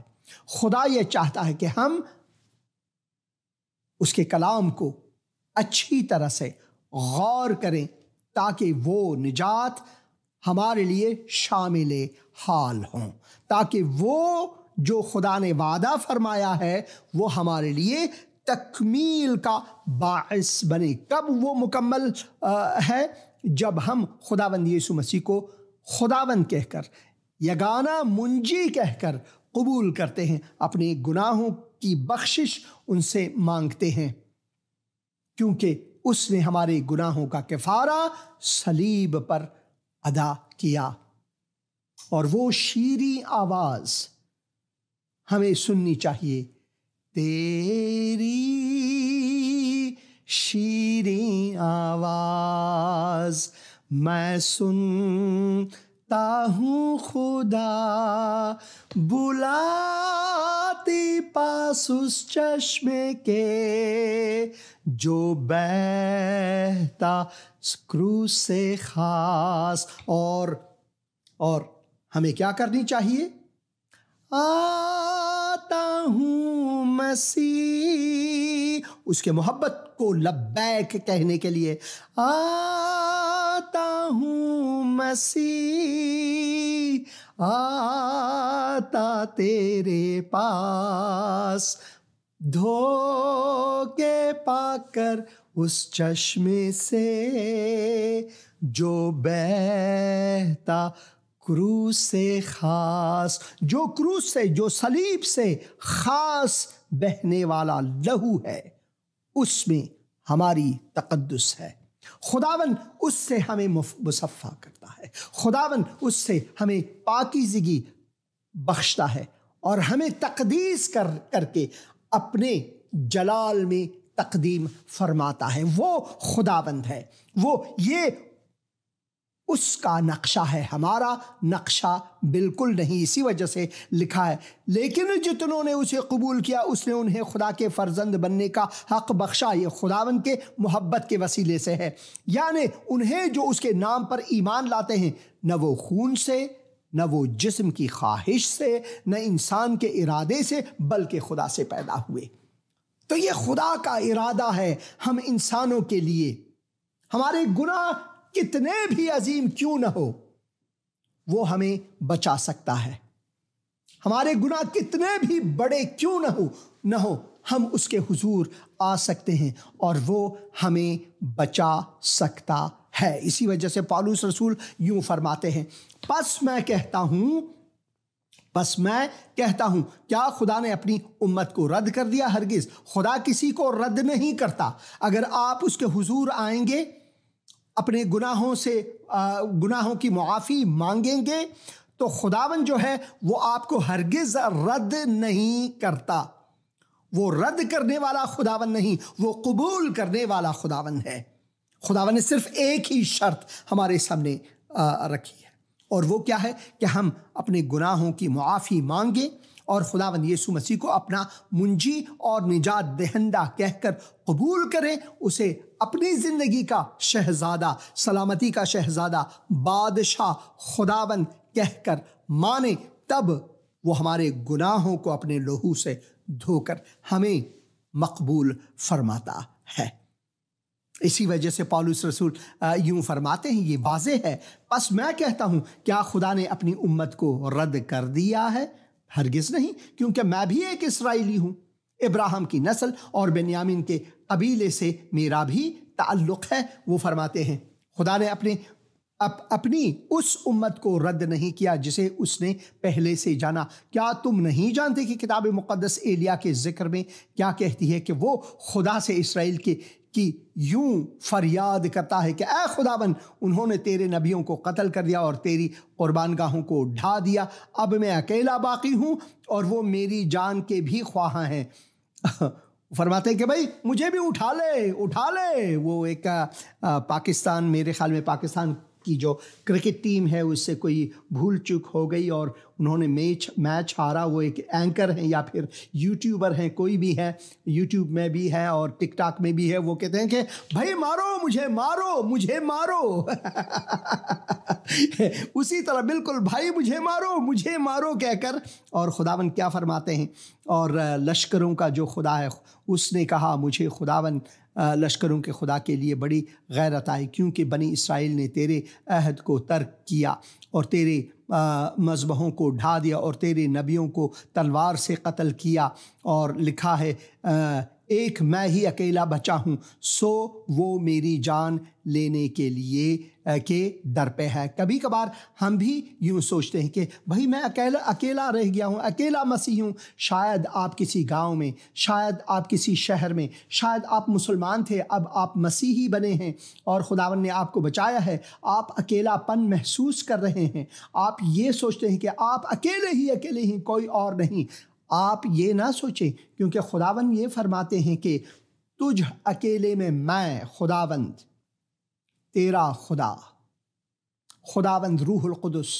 खुदा ये चाहता है कि हम उसके कलाम को अच्छी तरह से गौर करें ताकि वो निजात हमारे लिए शामिल हाल हों ताकि वो जो खुदा ने वादा फरमाया है वो हमारे लिए तकमील का बास बने कब वो मुकम्मल आ, है जब हम खुदावंद यीशु मसीह को खुदावंद कहकर यगाना मुंजी कहकर कबूल करते हैं अपने गुनाहों की बख्शिश उनसे मांगते हैं क्योंकि उसने हमारे गुनाहों का किफारा सलीब पर अदा किया और वो शीरी आवाज हमें सुननी चाहिए तेरी शीरी आवाज मैं सुनता हूँ खुदा बुलाती पास उस चश्मे के जो बहता स्क्रू से खास और और हमें क्या करनी चाहिए आ पाता हूँ मसीह उसके मोहब्बत को लब्बैक कहने के लिए आता हूँ मसीह आता
तेरे पास धो के
पाकर उस चश्मे से जो बहता क्रूस से खास जो क्रूस से जो सलीब से खास बहने वाला लहू है उसमें हमारी तकदस है खुदावन उससे हमें मुसफ़ा करता है खुदावन उससे हमें पाकिजगी बख्शता है और हमें तकदीस कर करके अपने जलाल में तकदीम फरमाता है वो खुदाबंद है वो ये उसका नक्शा है हमारा नक्शा बिल्कुल नहीं इसी वजह से लिखा है लेकिन जितनों ने उसे कबूल किया उसने उन्हें खुदा के फर्जंद बनने का हक बख्शा ये खुदावन के मोहब्बत के वसीले से है यानि उन्हें जो उसके नाम पर ईमान लाते हैं न वो खून से न वो जिस्म की ख्वाहिश से न इंसान के इरादे से बल्कि खुदा से पैदा हुए तो ये खुदा का इरादा है हम इंसानों के लिए हमारे गुनाह कितने भी अजीम क्यों ना हो वो हमें बचा सकता है हमारे गुनाह कितने भी बड़े क्यों ना हो न हो हम उसके हुजूर आ सकते हैं और वो हमें बचा सकता है इसी वजह से पालूस रसूल यूं फरमाते हैं बस मैं कहता हूं बस मैं कहता हूं क्या खुदा ने अपनी उम्मत को रद्द कर दिया हरगिज खुदा किसी को रद्द नहीं करता अगर आप उसके हुजूर आएंगे अपने गुनाहों से गुनाहों की मुआफ़ी मांगेंगे तो खुदावन जो है वो आपको हरगिज़ रद्द नहीं करता वो रद्द करने वाला खुदावन नहीं वो कबूल करने वाला खुदावन है खुदावन ने सिर्फ एक ही शर्त हमारे सामने रखी है और वो क्या है कि हम अपने गुनाहों की मुआफ़ी मांगें और खुदावन यीशु मसीह को अपना मुंजी और निजात दहंदा कहकर कबूल करें उसे अपनी जिंदगी का शहजादा सलामती का शहजादा बादशाह खुदावन कहकर माने तब वो हमारे गुनाहों को अपने लोहू से धोकर हमें मकबूल फरमाता है इसी वजह से पालूस रसूल यूं फरमाते हैं ये वाजह है बस मैं कहता हूं क्या खुदा ने अपनी उम्मत को रद्द कर दिया है हरगिज नहीं क्योंकि मैं भी एक इसराइली हूं इब्राहिम की नस्ल और बेनियामिन के कबीले से मेरा भी ताल्लुक है वो फरमाते हैं खुदा ने अपने अप, अपनी उस उम्मत को रद्द नहीं किया जिसे उसने पहले से जाना क्या तुम नहीं जानते कि किताब मुक़दस एलिया के ज़िक्र में क्या कहती है कि वो खुदा से इसराइल के कि यूं फरियाद करता है कि अः खुदाबन उन्होंने तेरे नबियों को कत्ल कर दिया और तेरी कुर्बानगाहों को ढा दिया अब मैं अकेला बाकी हूँ और वो मेरी जान के भी ख्वाह हैं (laughs) फरमाते हैं कि भाई मुझे भी उठा ले उठा ले वो एक आ, पाकिस्तान मेरे ख्याल में पाकिस्तान की जो क्रिकेट टीम है उससे कोई भूल चूक हो गई और उन्होंने मैच मैच हारा वो एक एंकर हैं या फिर यूट्यूबर हैं कोई भी है यूट्यूब में भी है और टिकटॉक में भी है वो कहते हैं कि भाई मारो मुझे मारो मुझे मारो (laughs) उसी तरह बिल्कुल भाई मुझे मारो मुझे मारो कहकर और खुदावन क्या फरमाते हैं और लश्करों का जो खुदा है उसने कहा मुझे खुदावन लश्करों के खुदा के लिए बड़ी गैरत आई क्योंकि बनी इसराइल ने तेरे अहद को तर्क किया और तेरे मजबहों को ढा दिया और तेरे नबियों को तलवार से कत्ल किया और लिखा है आ, एक मैं ही अकेला बचा हूँ सो वो मेरी जान लेने के लिए के दर पे है कभी कभार हम भी यूं सोचते हैं कि भाई मैं अकेला अकेला रह गया हूँ अकेला मसीह हूँ शायद आप किसी गांव में शायद आप किसी शहर में शायद आप मुसलमान थे अब आप मसीही बने हैं और खुदावन ने आपको बचाया है आप अकेलापन महसूस कर रहे हैं आप ये सोचते हैं कि आप अकेले ही अकेले ही कोई और नहीं आप ये ना सोचें क्योंकि खुदावन ये फरमाते हैं कि तुझ अकेले में मैं खुदावंद तेरा खुदा खुदावंद रूहुलक़ुदस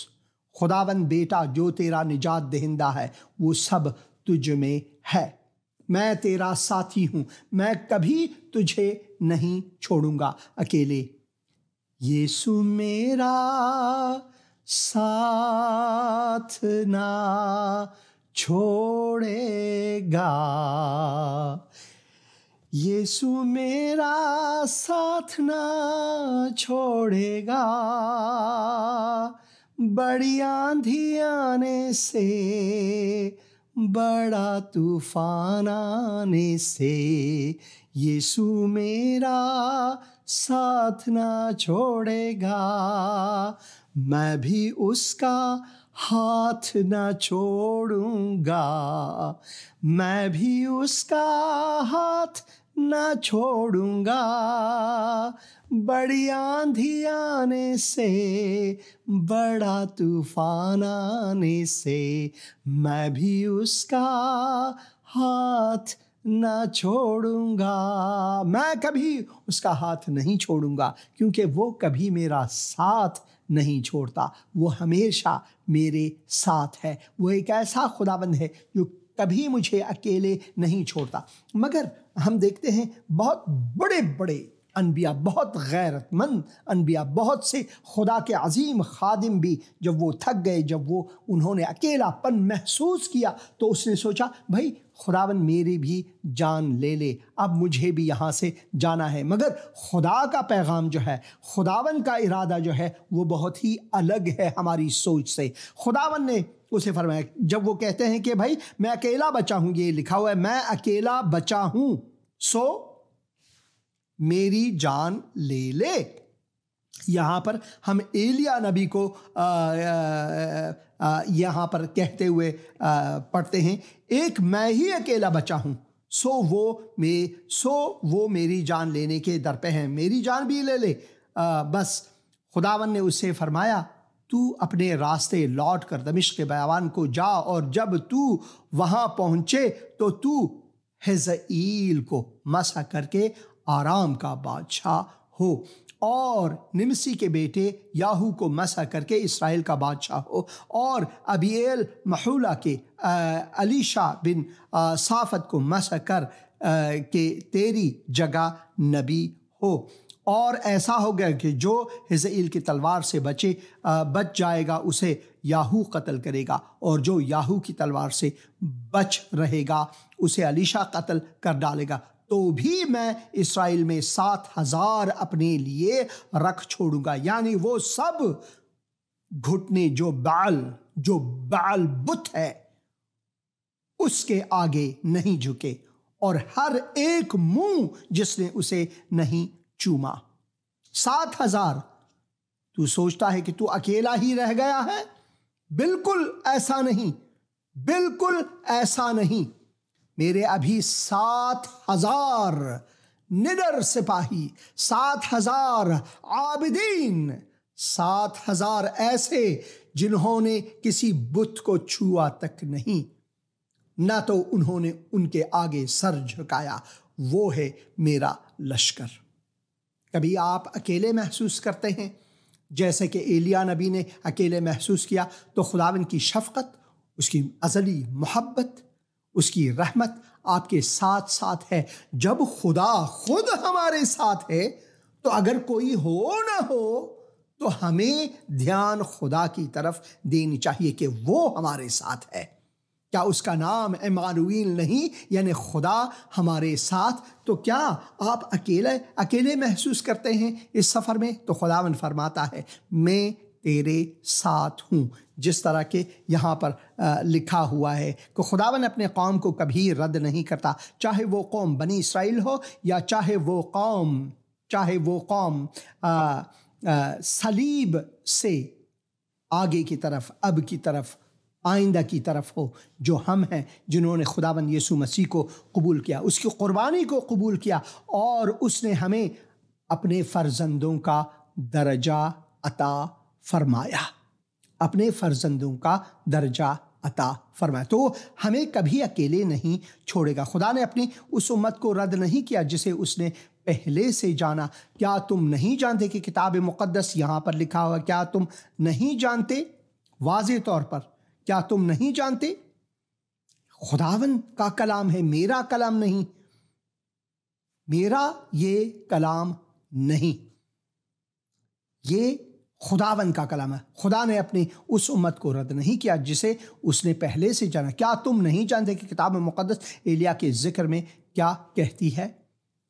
खुदावंद बेटा जो तेरा निजात दहिंदा है वो सब तुझ में है मैं तेरा साथी हूं मैं कभी तुझे नहीं छोड़ूंगा अकेले यीशु मेरा साथ ना छोड़ेगा यीशु मेरा साथ ना छोड़ेगा बड़ी आंधी आने से बड़ा तूफान आने से यीशु मेरा साथ ना छोड़ेगा मैं भी उसका हाथ ना छोड़ूंगा मैं भी उसका हाथ ना छोड़ूंगा बड़ी आंधी आने से बड़ा तूफान आने से मैं भी उसका हाथ ना छोड़ूंगा मैं कभी उसका हाथ नहीं छोड़ूंगा क्योंकि वो कभी मेरा साथ नहीं छोड़ता वो हमेशा मेरे साथ है वो एक ऐसा खुदाबंद है जो कभी मुझे अकेले नहीं छोड़ता मगर हम देखते हैं बहुत बड़े बड़े अनबिया बहुत गैरतमंद अनबिया बहुत से खुदा के अजीम खादिम भी जब वो थक गए जब वो उन्होंने अकेलापन महसूस किया तो उसने सोचा भाई खुदावन मेरी भी जान ले ले अब मुझे भी यहाँ से जाना है मगर खुदा का पैगाम जो है खुदावन का इरादा जो है वो बहुत ही अलग है हमारी सोच से खुदावन ने उसे फरमाया जब वो कहते हैं कि भाई मैं अकेला बचा हूँ ये लिखा हुआ है मैं अकेला बचा हूँ सो मेरी जान ले ले यहाँ पर हम एलिया नबी को यहाँ पर कहते हुए पढ़ते हैं एक मैं ही अकेला बचा हूं सो वो मे सो वो मेरी जान लेने के दर पे हैं मेरी जान भी ले ले आ, बस खुदावन ने उससे फरमाया तू अपने रास्ते लौट कर दमिश के बयावान को जा और जब तू वहाँ पहुँचे तो तू हजील को मसा करके आराम का बादशाह हो और निमसी के बेटे याहू को मसा करके इसराइल का बादशाह हो और अबियल महूला के अलीशा बिन साफत को मसा कर के तेरी जगह नबी हो और ऐसा हो गया कि जो हिजईल की तलवार से बचे बच जाएगा उसे याहू कत्ल करेगा और जो याहू की तलवार से बच रहेगा उसे अलीशा कत्ल कर डालेगा तो भी मैं इसराइल में सात हजार अपने लिए रख छोड़ूंगा यानी वो सब घुटने जो बाल जो बाल बुत है उसके आगे नहीं झुके और हर एक मुंह जिसने उसे नहीं चूमा सात हजार तू सोचता है कि तू अकेला ही रह गया है बिल्कुल ऐसा नहीं बिल्कुल ऐसा नहीं मेरे अभी सात हजार निडर सिपाही सात हजार आबिदीन सात हजार ऐसे जिन्होंने किसी बुत को छुआ तक नहीं ना तो उन्होंने उनके आगे सर झुकाया वो है मेरा लश्कर कभी आप अकेले महसूस करते हैं जैसे कि एलिया नबी ने अकेले महसूस किया तो खुदावन की शफकत उसकी अजली मोहब्बत उसकी रहमत आपके साथ साथ है जब खुदा खुद हमारे साथ है तो अगर कोई हो ना हो तो हमें ध्यान खुदा की तरफ देनी चाहिए कि वो हमारे साथ है क्या उसका नाम एमानुल नहीं यानी खुदा हमारे साथ तो क्या आप अकेले अकेले महसूस करते हैं इस सफ़र में तो खुदावन फरमाता है मैं तेरे साथ हूँ जिस तरह के यहाँ पर लिखा हुआ है कि खुदावन अपने कौम को कभी रद्द नहीं करता चाहे वो कौम बनी इसराइल हो या चाहे वो कौम चाहे वो कौम सलीब से आगे की तरफ अब की तरफ आइंदा की तरफ हो जो हम हैं जिन्होंने खुदावन यीशु मसीह को कबूल किया उसकी क़ुरबानी को कबूल किया और उसने हमें अपने फ़र्जंदों का दर्जा अता फरमाया अपने फर्जंदों का दर्जा अता फरमाया तो हमें कभी अकेले नहीं छोड़ेगा खुदा ने अपनी उस उम्मत को रद्द नहीं किया जिसे उसने पहले से जाना क्या तुम नहीं जानते कि किताब मुक़दस यहाँ पर लिखा हुआ क्या तुम नहीं जानते वाज तौर पर क्या तुम नहीं जानते खुदावन का कलाम है मेरा कलाम नहीं मेरा ये कलाम नहीं ये खुदावन का कलाम है खुदा ने अपनी उस उम्मत को रद्द नहीं किया जिसे उसने पहले से जाना क्या तुम नहीं जानते कि किताब मुक़दस एलिया के जिक्र में क्या कहती है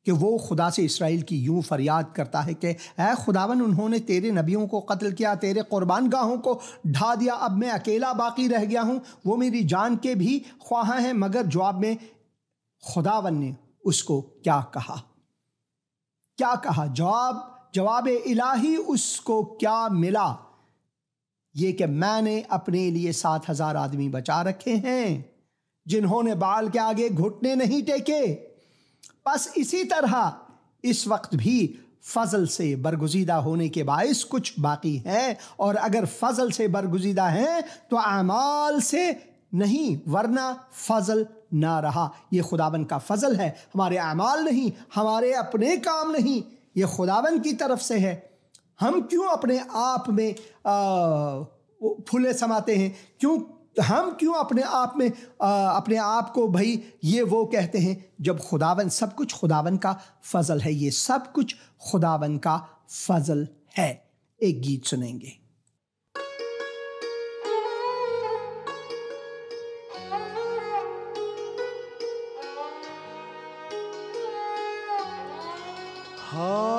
कि वो खुदा से इसराइल की यूं फरियाद करता है कि अः खुदावन उन्होंने तेरे नबियों को कत्ल किया तेरे कुर्बान गाहों को ढा दिया अब मैं अकेला बाकी रह गया हूँ वो मेरी जान के भी ख्वाह हैं मगर जवाब में खुदावन ने उसको क्या कहा क्या कहा जवाब जवाब इलाही उसको क्या मिला ये कि मैंने अपने लिए सात हजार आदमी बचा रखे हैं जिन्होंने बाल के आगे घुटने नहीं टेके बस इसी तरह इस वक्त भी फजल से बरगुजीदा होने के बायस कुछ बाकी है और अगर फजल से बरगुजीदा हैं तो अमाल से नहीं वरना फजल ना रहा ये खुदाबन का फजल है हमारे अमाल नहीं हमारे अपने काम नहीं ये खुदावन की तरफ से है हम क्यों अपने आप में फूले समाते हैं क्यों हम क्यों अपने आप में आ, अपने आप को भाई ये वो कहते हैं जब खुदावन सब कुछ खुदावन का फजल है ये सब कुछ खुदावन का फजल है एक गीत सुनेंगे
Oh.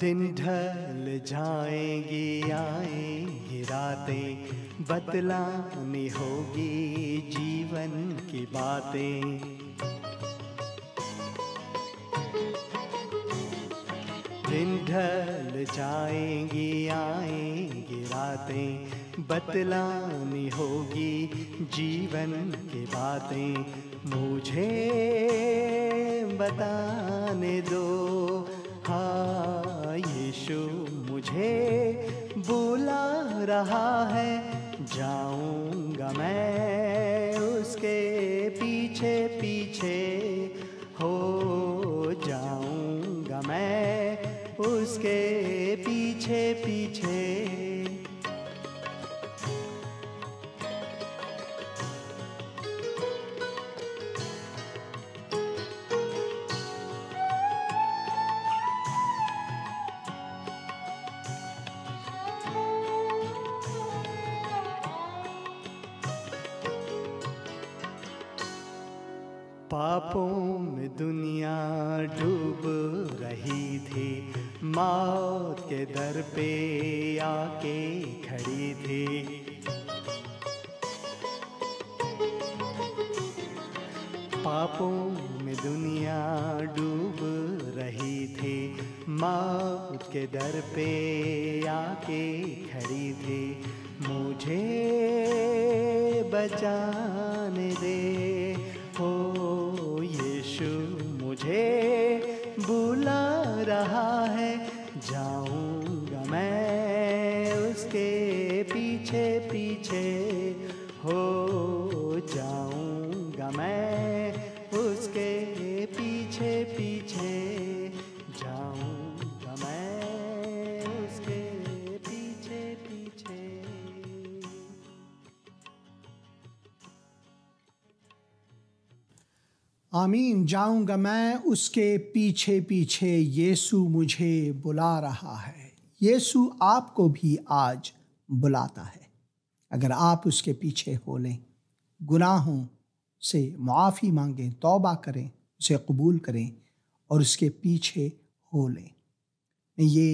दिन ढल जाएगी आए रातें बतलानी होगी जीवन की बातें दिन ढल जाएंगी आए रातें बतलानी होगी जीवन की बातें मुझे बताने दो हाँ यीशु मुझे बुला रहा है जाऊंगा मैं उसके पीछे पीछे हो जाऊंगा मैं उसके पीछे पीछे पापों में दुनिया डूब रही थी मौत के दर पे आके खड़ी थी पापों में दुनिया डूब रही थी मौत के दर पे आके खड़ी थी मुझे बचाने दे तुझे बुला रहा है जाओ
आमीन जाऊंगा मैं उसके पीछे पीछे यीशु मुझे बुला रहा है यीशु आपको भी आज बुलाता है अगर आप उसके पीछे हो लें गुनाहों से मुआफी मांगें तौबा करें उसे कबूल करें और उसके पीछे हो लें ये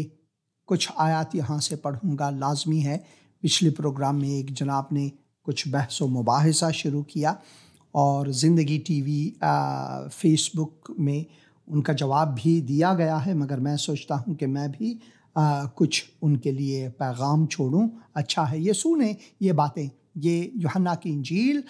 कुछ आयात यहाँ से पढ़ूँगा लाजमी है पिछले प्रोग्राम में एक जनाब ने कुछ बहस व मुबासा शुरू किया और ज़िंदगी टीवी फेसबुक में उनका जवाब भी दिया गया है मगर मैं सोचता हूँ कि मैं भी आ, कुछ उनके लिए पैगाम छोड़ूँ अच्छा है ये सुने ये बातें ये योहन्ना की इंजील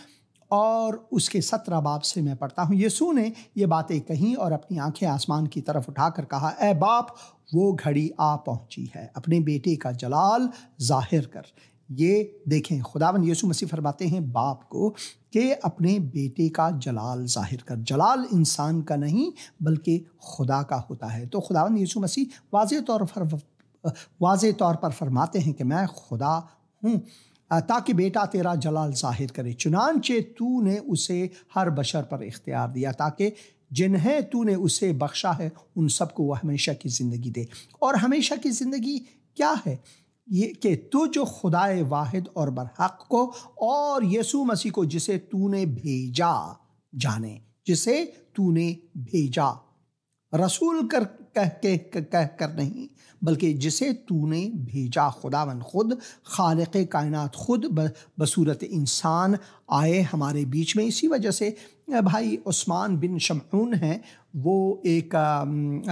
और उसके सत्रह बाप से मैं पढ़ता हूँ ये सुने ये बातें कहीं और अपनी आंखें आसमान की तरफ उठाकर कहा ए बाप वो घड़ी आ पहुँची है अपने बेटे का जलाल जाहिर कर ये देखें खुदावन यीशु मसीह फरमाते हैं बाप को कि अपने बेटे का जलाल जाहिर कर जलाल इंसान का नहीं बल्कि खुदा का होता है तो खुदावन यीशु मसीह वाज तौर पर वाज तौर पर फरमाते हैं कि मैं खुदा हूँ ताकि बेटा तेरा जलाल जाहिर करे चुनानचे तू ने उसे हर बशर पर इख्तियार दिया ताकि जिन्हें तूने उसे बख्शा है उन सबको वह हमेशा की ज़िंदगी दे और हमेशा की ज़िंदगी क्या है ये कि तू जो खुदाए वाहिद और बरहक को और यसु मसीह को जिसे तूने भेजा जाने जिसे तूने भेजा रसूल कर कह के कह कर, कर नहीं बल्कि जिसे तूने भेजा खुदावन खुद खालक कायनात खुद बसूरत इंसान आए हमारे बीच में इसी वजह से भाई उस्मान बिन शमून हैं वो एक आ,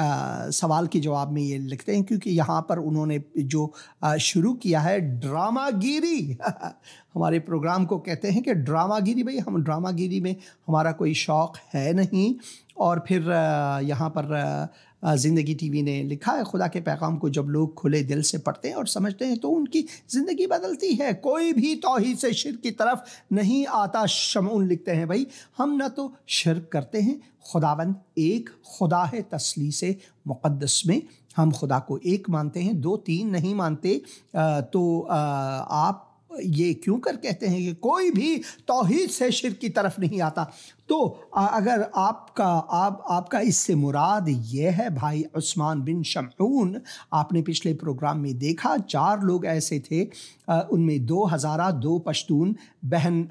आ, सवाल के जवाब में ये लिखते हैं क्योंकि यहाँ पर उन्होंने जो शुरू किया है ड्रामागिरी (laughs) हमारे प्रोग्राम को कहते हैं कि ड्रामागिरी भाई हम ड्रामागिरी में हमारा कोई शौक़ है नहीं और फिर यहाँ पर ज़िंदगी टीवी ने लिखा है खुदा के पैगाम को जब लोग खुले दिल से पढ़ते हैं और समझते हैं तो उनकी ज़िंदगी बदलती है कोई भी तोहही से शिर की तरफ नहीं आता शमून लिखते हैं भाई हम ना तो शिर करते हैं खुदावंद एक खुदा है तसली से मुक़दस में हम खुदा को एक मानते हैं दो तीन नहीं मानते तो आप ये क्यों कर कहते हैं कि कोई भी तोहद से शिर की तरफ नहीं आता तो अगर आपका आप आपका इससे मुराद ये है भाई उस्मान बिन शमून आपने पिछले प्रोग्राम में देखा चार लोग ऐसे थे उनमें दो हज़ारा दो पश्तून बहन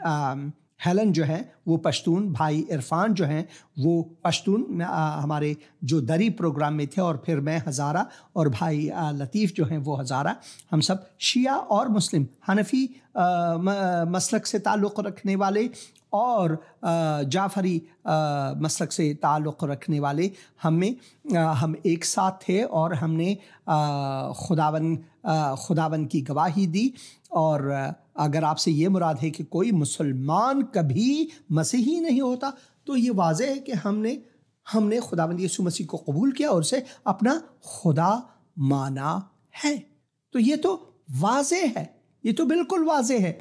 हेलन जो है वो पश्तून भाई इरफान जो हैं वो पश्तून हमारे जो दरी प्रोग्राम में थे और फिर मैं हज़ारा और भाई लतीफ़ जो हैं वो हज़ारा हम सब शिया और मुस्लिम हनफी मसलक से ताल्लुक़ रखने वाले और जाफरी मसलक से ताल्लुक़ रखने वाले हमें हम एक साथ थे और हमने खुदावन खुदावन की गवाही दी और अगर आपसे ये मुराद है कि कोई मुसलमान कभी मसीही नहीं होता तो ये वाज है कि हमने हमने खुदावन यीशु मसीह को कबूल किया और उसे अपना खुदा माना है तो ये तो वाज है ये तो बिल्कुल वाज है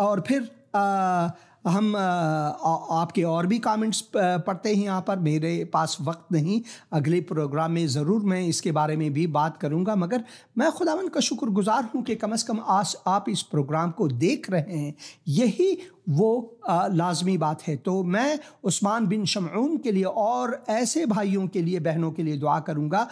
और फिर आ, हम आपके और भी कमेंट्स पढ़ते हैं यहाँ पर मेरे पास वक्त नहीं अगले प्रोग्राम में ज़रूर मैं इसके बारे में भी बात करूँगा मगर मैं खुदावन का शुक्रगुजार हूँ कि कम अज़ कम आज आप इस प्रोग्राम को देख रहे हैं यही वो लाजमी बात है तो मैं उस्मान बिन शमून के लिए और ऐसे भाइयों के लिए बहनों के लिए दुआ करूँगा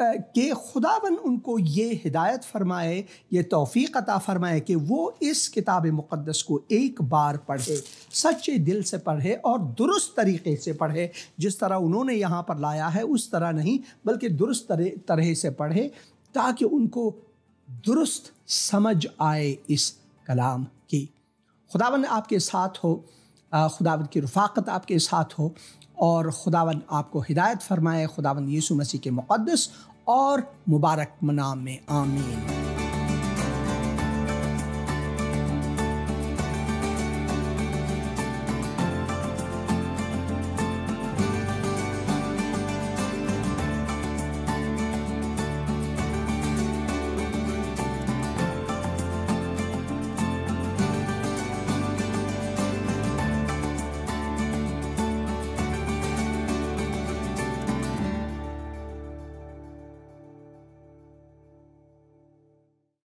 कि खुदावन उनको ये हिदायत फ़रमाए ये तोफ़ी अता फ़रमाए कि वो इस किताब मुक़दस को एक बार पढ़े सच्चे दिल से पढ़े और दुरुस्त तरीके से पढ़े जिस तरह उन्होंने यहाँ पर लाया है उस तरह नहीं बल्कि दुरुस्त तरह से पढ़े ताकि उनको दुरुस्त समझ आए इस कलाम की खुदावन आपके साथ हो खुदावन की रफाकत आपके साथ हो और खुदावन आपको हिदायत फरमाए खुदावन यीशु मसीह के मुक़दस और मुबारक मनाम में आमीन